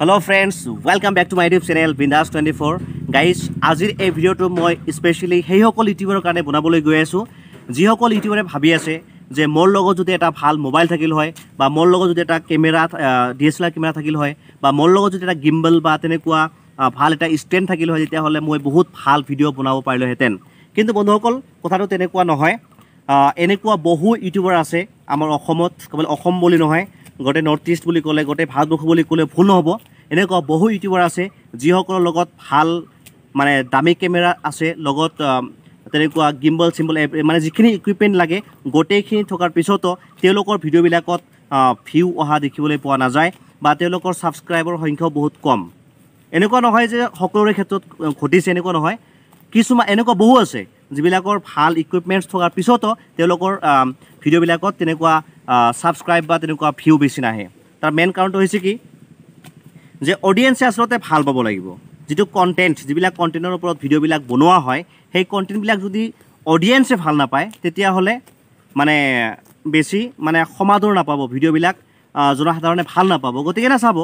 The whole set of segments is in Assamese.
hello' friends welcome back to my YouTube channel বিন্দাছ টুৱেণ্টি ফ'ৰ গাইজ আজিৰ এই ভিডিঅ'টো মই স্পেচিয়েলি সেইসকল ইউটিউবৰ কাৰণে বনাবলৈ গৈ আছোঁ যিসকল ইউটিউবাৰে ভাবি আছে যে মোৰ লগত যদি এটা ভাল মোবাইল থাকিল হয় বা মোৰ লগত যদি এটা camera D S L R camera থাকিল হয় বা মোৰ লগত যদি এটা গিম্বল বা তেনেকুৱা ভাল এটা ষ্টেণ্ড থাকিল হয় তেতিয়াহ'লে মই বহুত ভাল ভিডিঅ' বনাব পাৰিলোহেঁতেন কিন্তু বন্ধুসকল কথাটো তেনেকুৱা নহয় এনেকুৱা বহু ইউটিউবাৰ আছে আমাৰ অসমত ক'বলৈ অসম বুলি নহয় গোটেই নৰ্থ ইষ্ট বুলি ক'লে গোটেই ভাৰতবৰ্ষ বুলি ক'লে ভুল নহ'ব এনেকুৱা বহু ইউটিউবাৰ আছে যিসকলৰ লগত ভাল মানে দামী কেমেৰা আছে লগত তেনেকুৱা গিম্বল চিম্বল মানে যিখিনি ইকুইপমেণ্ট লাগে গোটেইখিনি থকাৰ পিছতো তেওঁলোকৰ ভিডিঅ'বিলাকত ভিউ অহা দেখিবলৈ পোৱা নাযায় বা তেওঁলোকৰ ছাবস্ক্ৰাইবৰ সংখ্যাও বহুত কম এনেকুৱা নহয় যে সকলোৰে ক্ষেত্ৰত ঘটিছে এনেকুৱা নহয় কিছুমান এনেকুৱা বহু আছে যিবিলাকৰ ভাল ইকুইপমেণ্টছ থকাৰ পিছতো তেওঁলোকৰ ভিডিঅ'বিলাকত তেনেকুৱা ছাবস্ক্ৰাইব বা তেনেকুৱা ভিউ বেছি নাহে তাৰ মেইন কাৰণটো হৈছে কি যে অডিয়েঞ্চে আচলতে ভাল পাব লাগিব যিটো কণ্টেণ্ট যিবিলাক কণ্টেণ্টৰ ওপৰত ভিডিঅ'বিলাক বনোৱা হয় সেই কণ্টেণ্টবিলাক যদি অডিয়েঞ্চে ভাল নাপায় তেতিয়াহ'লে মানে বেছি মানে সমাদৰ নাপাব ভিডিঅ'বিলাক জনসাধাৰণে ভাল নাপাব গতিকে নাচাব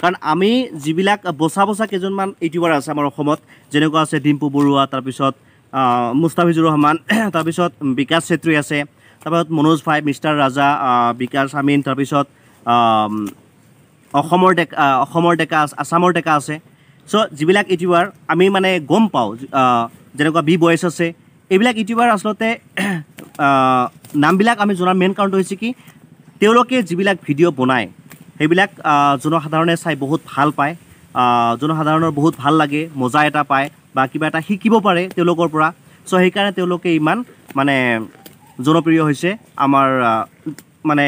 কাৰণ আমি যিবিলাক বচা বচা কেইজনমান ইউটিউবাৰ আছে আমাৰ অসমত যেনেকুৱা আছে ডিম্পু বৰুৱা তাৰপিছত মুস্তাফিজুৰ ৰহমান তাৰপিছত বিকাশ চেত্ৰী আছে তাৰপাছত মনোজ ভাই মিষ্টাৰ ৰাজা বিকাশ আমিন তাৰপিছত অসমৰ ডেকা অসমৰ ডেকা আছে আছামৰ ডেকা আছে চ' যিবিলাক ইউটিউবাৰ আমি মানে গম পাওঁ যেনেকুৱা বি বয়েছ আছে এইবিলাক ইউটিউবাৰ আচলতে নামবিলাক আমি জনাৰ মেইন কাৰণটো হৈছে কি তেওঁলোকে যিবিলাক ভিডিঅ' বনায় সেইবিলাক জনসাধাৰণে চাই বহুত ভাল পায় জনসাধাৰণৰ বহুত ভাল লাগে মজা এটা পায় বা কিবা এটা শিকিব পাৰে তেওঁলোকৰ পৰা চ' সেইকাৰণে তেওঁলোকে ইমান মানে জনপ্ৰিয় হৈছে আমাৰ মানে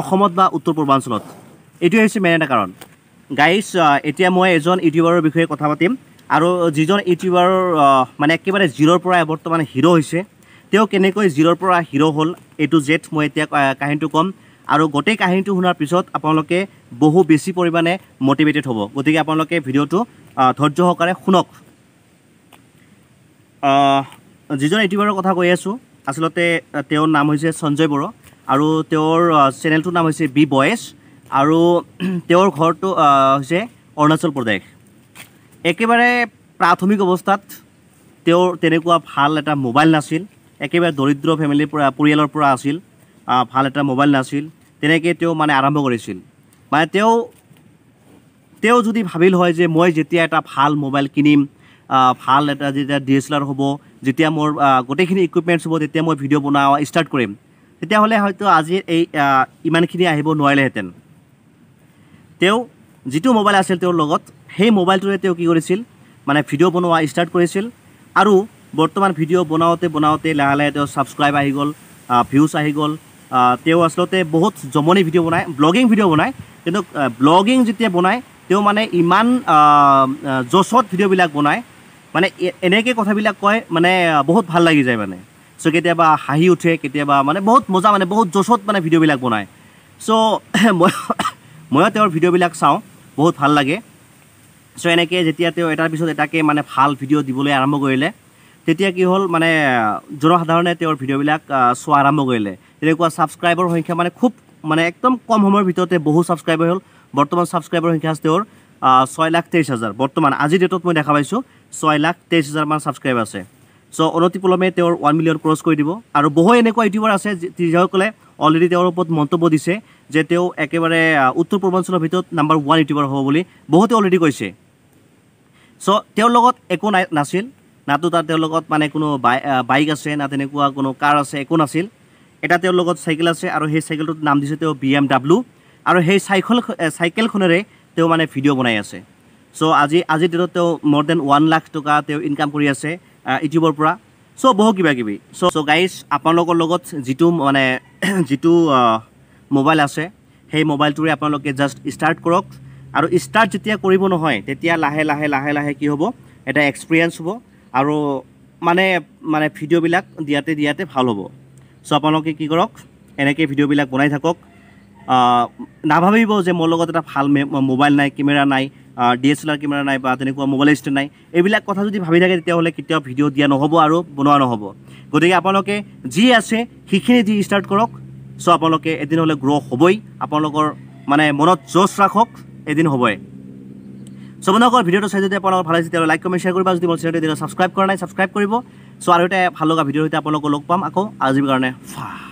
অসমত বা উত্তৰ পূৰ্বাঞ্চলত এইটোৱে হৈছে মেইন এটা কাৰণ গাইছ এতিয়া মই এজন ইউটিউবাৰৰ বিষয়ে কথা পাতিম আৰু যিজন ইউটিউবাৰৰ মানে একেবাৰে জিৰ'ৰ পৰা বৰ্তমানে হিৰ' হৈছে তেওঁ কেনেকৈ জিৰ'ৰ পৰা হিৰ' হ'ল এইটো জেঠ মই এতিয়া কাহিনীটো ক'ম আৰু গোটেই কাহিনীটো শুনাৰ পিছত আপোনালোকে বহু বেছি পৰিমাণে মটিভেটেড হ'ব গতিকে আপোনালোকে ভিডিঅ'টো ধৈৰ্য সহকাৰে শুনক যিজন ইউটিউবাৰৰ কথা কৈ আছোঁ আচলতে তেওঁৰ নাম হৈছে সঞ্জয় বড়ো আৰু তেওঁৰ চেনেলটোৰ নাম হৈছে বি বয়েজ আৰু তেওঁৰ ঘৰটো হৈছে অৰুণাচল প্ৰদেশ একেবাৰে প্ৰাথমিক অৱস্থাত তেওঁৰ তেনেকুৱা ভাল এটা মোবাইল নাছিল একেবাৰে দৰিদ্ৰ ফেমিলিৰ পৰা পৰিয়ালৰ পৰা আছিল ভাল এটা মোবাইল নাছিল তেনেকৈ তেওঁ মানে আৰম্ভ কৰিছিল মানে তেওঁ তেওঁ যদি ভাবিল হয় যে মই যেতিয়া এটা ভাল মোবাইল কিনিম ভাল এটা যেতিয়া ডি এছ এল আৰ হ'ব যেতিয়া মোৰ গোটেইখিনি ইকুইপমেণ্টছ হ'ব তেতিয়া মই ভিডিঅ' বনাওঁ ষ্টাৰ্ট কৰিম তেতিয়াহ'লে হয়তো আজি এই ইমানখিনি আহিব নোৱাৰিলেহেঁতেন তেওঁ যিটো মোবাইল আছিল তেওঁৰ লগত সেই মোবাইলটোৰে তেওঁ কি কৰিছিল মানে ভিডিঅ' বনোৱা ষ্টাৰ্ট কৰিছিল আৰু বৰ্তমান ভিডিঅ' বনাওঁতে বনাওঁতে লাহে লাহে তেওঁ ছাবস্ক্ৰাইব আহি গ'ল ভিউজ আহি গ'ল তেওঁ আচলতে বহুত জমনি ভিডিঅ' বনায় ব্লগিং ভিডিঅ' বনায় কিন্তু ব্লগিং যেতিয়া বনায় তেওঁ মানে ইমান যচত ভিডিঅ'বিলাক বনায় মানে এনেকৈ কথাবিলাক কয় মানে বহুত ভাল লাগি যায় মানে চ' কেতিয়াবা হাঁহি উঠে কেতিয়াবা মানে বহুত মজা মানে বহুত জোচত মানে ভিডিঅ'বিলাক বনায় চ' মই ময়ো তেওঁৰ ভিডিঅ'বিলাক চাওঁ বহুত ভাল লাগে চ' এনেকৈ যেতিয়া তেওঁ এটাৰ পিছত এটাকৈ মানে ভাল ভিডিঅ' দিবলৈ আৰম্ভ কৰিলে তেতিয়া কি হ'ল মানে জনসাধাৰণে তেওঁৰ ভিডিঅ'বিলাক চোৱা আৰম্ভ কৰিলে তেনেকুৱা ছাবস্ক্ৰাইবৰ সংখ্যা মানে খুব মানে একদম কম সময়ৰ ভিতৰতে বহু ছাবস্ক্ৰাইবাৰ হ'ল বৰ্তমান ছাবস্ক্ৰাইবাৰৰ সংখ্যা আছে তেওঁৰ ছয় লাখ তেইছ হাজাৰ বৰ্তমান আজিৰ ডেটত মই দেখা পাইছোঁ ছয় লাখ তেইছ হাজাৰমান ছাবস্ক্ৰাইবাৰ আছে চ' অনতি পলমে তেওঁৰ ওৱান মিলিয়ন ক্ৰছ কৰি দিব আৰু বহু এনেকুৱা ইউটিউবাৰ আছে যিসকলে অলৰেডি তেওঁৰ ওপৰত মন্তব্য দিছে যে তেওঁ একেবাৰে উত্তৰ পূৰ্বাঞ্চলৰ ভিতৰত নাম্বাৰ ওৱান ইউটিউবাৰ হ'ব বুলি বহুতে অলৰেডি কৈছে চ' তেওঁৰ লগত একো নাই নাছিল নাতো তাত তেওঁৰ লগত মানে কোনো বাই বাইক আছে না তেনেকুৱা কোনো কাৰ আছে একো নাছিল এটা তেওঁৰ লগত চাইকেল আছে আৰু সেই চাইকেলটোত নাম দিছে তেওঁ বি এম ডাব্লিউ আৰু সেই চাইকেল চাইকেলখনেৰে তেওঁ মানে ভিডিঅ' বনাই আছে চ' আজি আজিৰ ডেটত তেওঁ মৰ দেন ওৱান লাখ টকা তেওঁ ইনকাম কৰি আছে ইউটিউবৰ পৰা চ' বহু কিবা কিবি চ' চ' গাইজ আপোনালোকৰ লগত যিটো মানে যিটো মোবাইল আছে সেই মোবাইলটোৰে আপোনালোকে জাষ্ট ষ্টাৰ্ট কৰক আৰু ষ্টাৰ্ট যেতিয়া কৰিব নহয় তেতিয়া লাহে লাহে লাহে লাহে কি হ'ব এটা এক্সপিৰিয়েঞ্চ হ'ব আৰু মানে মানে ভিডিঅ'বিলাক দিয়াতে দিয়াতে ভাল হ'ব চ' আপোনালোকে কি কৰক এনেকৈ ভিডিঅ'বিলাক বনাই থাকক নাভাবিব যে মোৰ লগত এটা ভাল মোবাইল নাই কেমেৰা নাই D S L R camera নাই বা তেনেকুৱা মোবাইল ষ্টেণ্ড নাই এইবিলাক কথা যদি ভাবি থাকে তেতিয়াহ'লে কেতিয়াও ভিডিঅ' দিয়া নহ'ব আৰু বনোৱা নহ'ব গতিকে আপোনালোকে যি আছে সেইখিনি দি ষ্টাৰ্ট কৰক চ' আপোনালোকে এদিন হ'লে গ্ৰ' হ'বই আপোনালোকৰ মানে মনত জোচ ৰাখক এদিন হ'বই চ' আপোনালোকৰ ভিডিঅ'টো চাই যদি আপোনালোকৰ ভাল লাগিছে তেতিয়াহ'লে লাইক কমেণ্ট শ্বেয়াৰ কৰিব যদি মোৰ চেনেলটো এতিয়া ছাবস্ক্ৰাইব কৰা নাই ছাবস্ক্ৰাইব কৰিব চ' আৰু এটা ভাল লগা ভিডিঅ'ৰ সৈতে আপোনালোকক লগ পাম আকৌ আজিৰ কাৰণে ফা